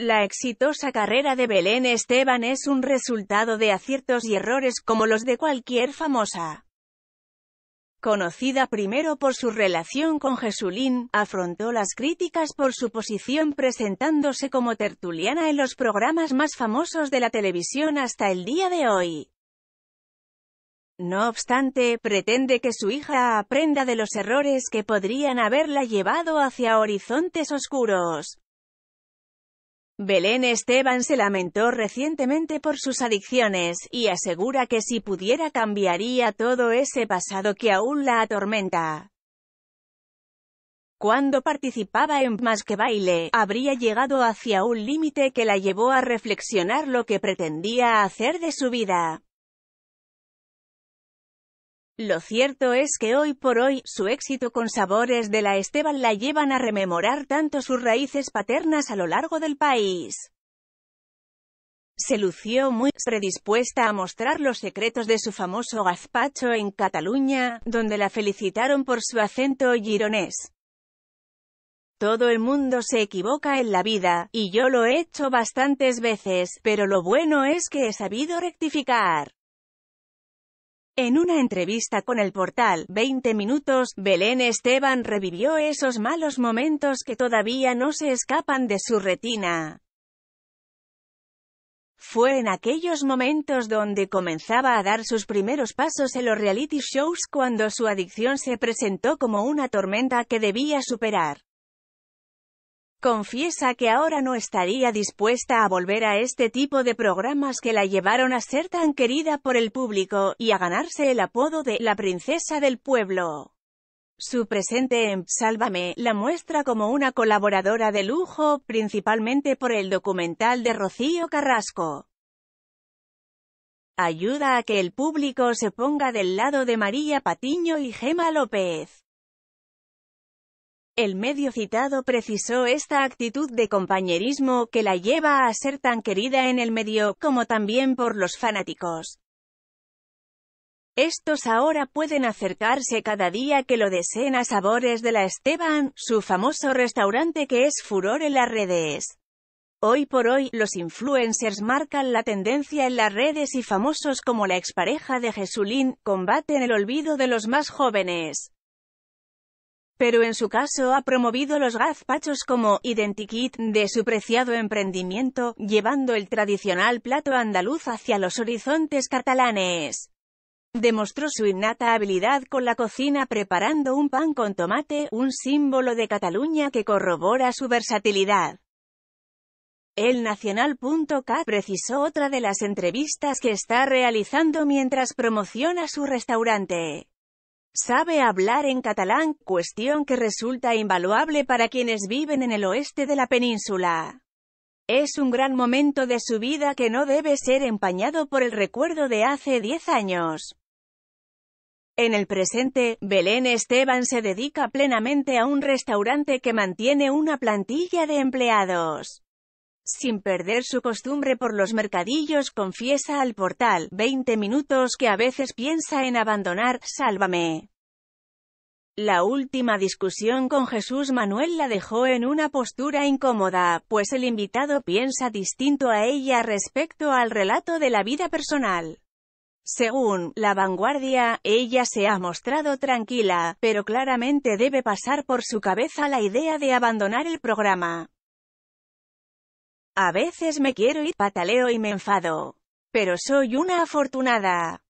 La exitosa carrera de Belén Esteban es un resultado de aciertos y errores como los de cualquier famosa. Conocida primero por su relación con Jesulín, afrontó las críticas por su posición presentándose como tertuliana en los programas más famosos de la televisión hasta el día de hoy. No obstante, pretende que su hija aprenda de los errores que podrían haberla llevado hacia horizontes oscuros. Belén Esteban se lamentó recientemente por sus adicciones, y asegura que si pudiera cambiaría todo ese pasado que aún la atormenta. Cuando participaba en Más que Baile, habría llegado hacia un límite que la llevó a reflexionar lo que pretendía hacer de su vida. Lo cierto es que hoy por hoy, su éxito con Sabores de la Esteban la llevan a rememorar tanto sus raíces paternas a lo largo del país. Se lució muy predispuesta a mostrar los secretos de su famoso gazpacho en Cataluña, donde la felicitaron por su acento gironés. Todo el mundo se equivoca en la vida, y yo lo he hecho bastantes veces, pero lo bueno es que he sabido rectificar. En una entrevista con el portal 20 Minutos, Belén Esteban revivió esos malos momentos que todavía no se escapan de su retina. Fue en aquellos momentos donde comenzaba a dar sus primeros pasos en los reality shows cuando su adicción se presentó como una tormenta que debía superar. Confiesa que ahora no estaría dispuesta a volver a este tipo de programas que la llevaron a ser tan querida por el público, y a ganarse el apodo de «la princesa del pueblo». Su presente en Sálvame la muestra como una colaboradora de lujo, principalmente por el documental de Rocío Carrasco. Ayuda a que el público se ponga del lado de María Patiño y Gema López. El medio citado precisó esta actitud de compañerismo que la lleva a ser tan querida en el medio, como también por los fanáticos. Estos ahora pueden acercarse cada día que lo deseen a Sabores de la Esteban, su famoso restaurante que es furor en las redes. Hoy por hoy, los influencers marcan la tendencia en las redes y famosos como la expareja de Jesulín, combaten el olvido de los más jóvenes pero en su caso ha promovido los gazpachos como identikit de su preciado emprendimiento, llevando el tradicional plato andaluz hacia los horizontes catalanes. Demostró su innata habilidad con la cocina preparando un pan con tomate, un símbolo de Cataluña que corrobora su versatilidad. El Nacional.cat precisó otra de las entrevistas que está realizando mientras promociona su restaurante. Sabe hablar en catalán, cuestión que resulta invaluable para quienes viven en el oeste de la península. Es un gran momento de su vida que no debe ser empañado por el recuerdo de hace 10 años. En el presente, Belén Esteban se dedica plenamente a un restaurante que mantiene una plantilla de empleados. Sin perder su costumbre por los mercadillos, confiesa al portal 20 minutos que a veces piensa en abandonar, sálvame. La última discusión con Jesús Manuel la dejó en una postura incómoda, pues el invitado piensa distinto a ella respecto al relato de la vida personal. Según La Vanguardia, ella se ha mostrado tranquila, pero claramente debe pasar por su cabeza la idea de abandonar el programa. A veces me quiero ir pataleo y me enfado. Pero soy una afortunada.